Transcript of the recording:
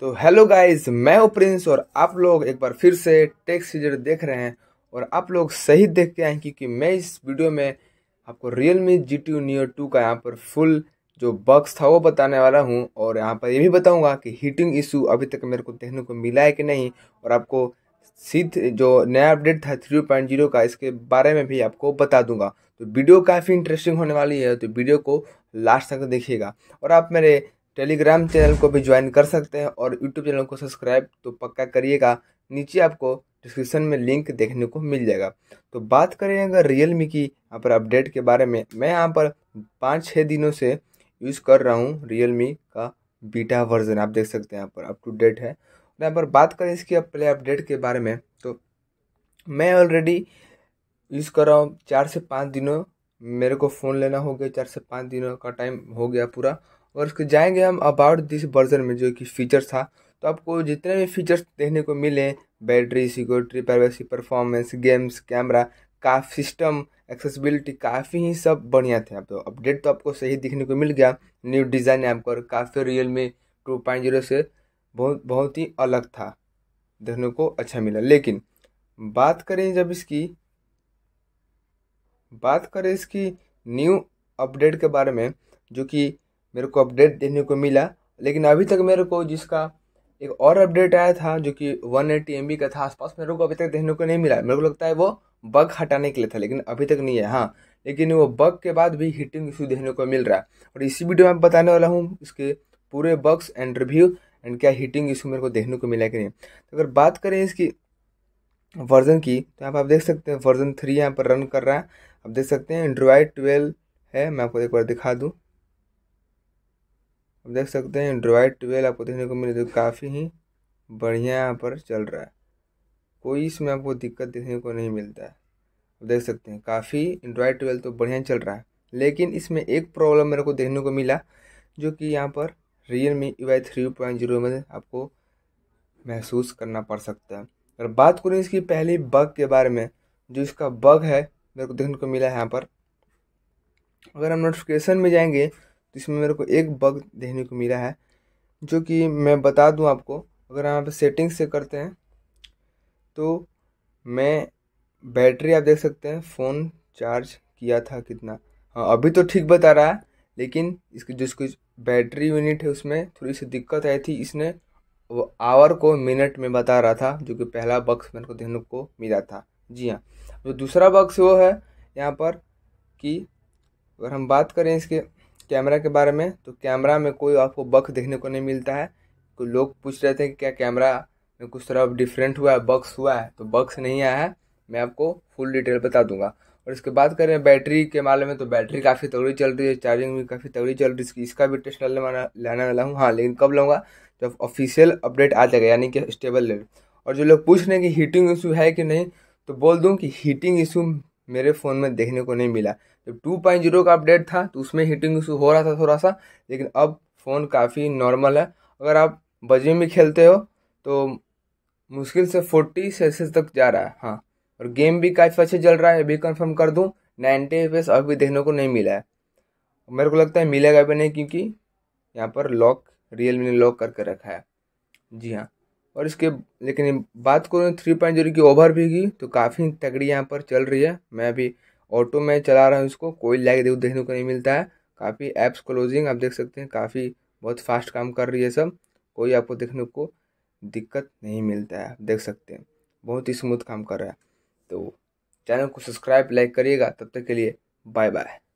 तो hello guys मैं हूँ प्रिंस और आप लोग एक बार फिर से टेक्स सीजर देख रहे हैं और आप लोग सही देख के आए क्योंकि मैं इस वीडियो में आपको Realme G T near two का यहाँ पर फुल जो बक्स था वो बताने वाला हूँ और यहाँ पर ये भी बताऊँगा कि हीटिंग इशू अभी तक मेरे को देखने को मिला है कि नहीं और आपको सीध जो नया अपडेट था थ्री पॉइंट जीरो का इसके बारे में भी आपको बता दूंगा तो वीडियो काफ़ी इंटरेस्टिंग होने वाली है तो वीडियो को लास्ट तक देखिएगा और आप मेरे टेलीग्राम चैनल को भी ज्वाइन कर सकते हैं और यूट्यूब चैनल को सब्सक्राइब तो पक्का करिएगा नीचे आपको डिस्क्रिप्शन में लिंक देखने को मिल जाएगा तो बात करें अगर रियल मी की यहाँ पर अपडेट के बारे में मैं यहाँ पर पाँच छः दिनों से यूज़ कर रहा हूँ रियल मी का बीटा वर्जन आप देख सकते हैं यहाँ पर अप टू डेट है यहाँ पर बात करें इसकी अब प्ले अपडेट के बारे में तो मैं ऑलरेडी यूज़ कर रहा हूँ चार से पाँच दिनों मेरे को फ़ोन लेना हो गया चार से पाँच दिनों का टाइम हो गया पूरा और उसके जाएंगे हम अबाउट दिस वर्जन में जो कि फीचर था तो आपको जितने भी फीचर्स देखने को मिले battery security privacy performance games camera काफी सिस्टम एक्सेसिबिलिटी काफ़ी ही सब बढ़िया थे आप तो अपडेट तो आपको सही दिखने को मिल गया न्यू डिज़ाइन है आपको और काफ़ी Realme two point zero से बहुत बहुत ही अलग था देखने को अच्छा मिला लेकिन बात करें जब इसकी बात करें इसकी न्यू अपडेट के बारे में जो कि मेरे को अपडेट देने को मिला लेकिन अभी तक मेरे को जिसका एक और अपडेट आया था जो कि वन एट्टी एम का था आसपास मेरे को अभी तक देखने को नहीं मिला मेरे को लगता है वो बग हटाने के लिए था लेकिन अभी तक नहीं है हाँ लेकिन वो बग के बाद भी हीटिंग इशू देखने को मिल रहा है और इसी वीडियो में बताने वाला हूँ इसके पूरे बग्स एंड रिव्यू एंड क्या हीटिंग इशू मेरे को देखने को मिला कि नहीं तो अगर बात करें इसकी वर्जन की तो यहाँ पर आप देख सकते हैं वर्जन थ्री यहाँ पर रन कर रहा है आप देख सकते हैं एंड्रॉयड ट्वेल्व है मैं आपको एक बार दिखा दूँ देख सकते हैं एंड्रॉयड ट्वेल्व आपको देखने को मिले तो काफ़ी ही बढ़िया यहाँ पर चल रहा है कोई इसमें आपको दिक्कत देखने को नहीं मिलता है देख सकते हैं काफ़ी एंड्रॉयड ट्वेल्व तो बढ़िया चल रहा है लेकिन इसमें एक प्रॉब्लम मेरे को देखने को मिला जो कि यहाँ पर Realme U I three point zero में आपको महसूस करना पड़ सकता है अगर बात करूँ इसकी पहली बग के बारे में जो इसका बग है मेरे को देखने को मिला है यहाँ पर अगर हम नोटिफिकेशन में जाएंगे तो इसमें मेरे को एक बग देखने को मिला है जो कि मैं बता दूं आपको अगर हम यहाँ पर सेटिंग से करते हैं तो मैं बैटरी आप देख सकते हैं फ़ोन चार्ज किया था कितना हाँ अभी तो ठीक बता रहा है लेकिन इसकी जो इसकी बैटरी यूनिट है उसमें थोड़ी सी दिक्कत आई थी इसने वो आवर को मिनट में बता रहा था जो कि पहला बक्स मेरे को देखने को मिला था जी हाँ जो तो दूसरा बक्स वो है यहाँ पर कि अगर हम बात करें इसके कैमरा के बारे में तो कैमरा में कोई आपको बक देखने को नहीं मिलता है तो लोग पूछ रहे थे कि क्या कैमरा में कुछ तरह डिफरेंट हुआ है बक्स हुआ है तो बक्स नहीं आया है मैं आपको फुल डिटेल बता दूंगा और इसके बाद करें बैटरी के मामले में तो बैटरी काफ़ी तगड़ी चल रही है चार्जिंग भी काफ़ी तगड़ी चल रही है इसका भी टेस्ट लेने वाला लाने वाला हूँ हाँ लेकिन कब लूँगा जब ऑफिशियल अपडेट आ जाएगा यानी कि स्टेबल लेवल और जो लोग पूछ रहे हैं कि हीटिंग इशू है कि नहीं तो बोल दूँ कि हीटिंग इशू मेरे फ़ोन में देखने को नहीं मिला जब टू पॉइंट जीरो का अपडेट था तो उसमें हीटिंग इशू हो रहा था थोड़ा सा लेकिन अब फ़ोन काफ़ी नॉर्मल है अगर आप बजे में खेलते हो तो मुश्किल से फोर्टी सेल्सियस तक जा रहा है हाँ और गेम भी काफ़ी अच्छे चल रहा है अभी कंफर्म कर दूँ नाइन्टी एफ अभी देखने को नहीं मिला है मेरे को लगता है मिलेगा भी नहीं क्योंकि यहाँ पर लॉक रियल मी ने लॉक करके रखा है जी हाँ और इसके लेकिन बात करूँ थ्री पॉइंट जीरो की ओवर भी की तो काफ़ी तगड़ी यहाँ पर चल रही है मैं अभी ऑटो में चला रहा हूँ इसको कोई लैग देखो देखने को नहीं मिलता है काफ़ी ऐप्स क्लोजिंग आप देख सकते हैं काफ़ी बहुत फास्ट काम कर रही है सब कोई आपको देखने को दिक्कत नहीं मिलता है देख सकते हैं बहुत ही स्मूथ काम कर रहा है तो चैनल को सब्सक्राइब लाइक करिएगा तब तक के लिए बाय बाय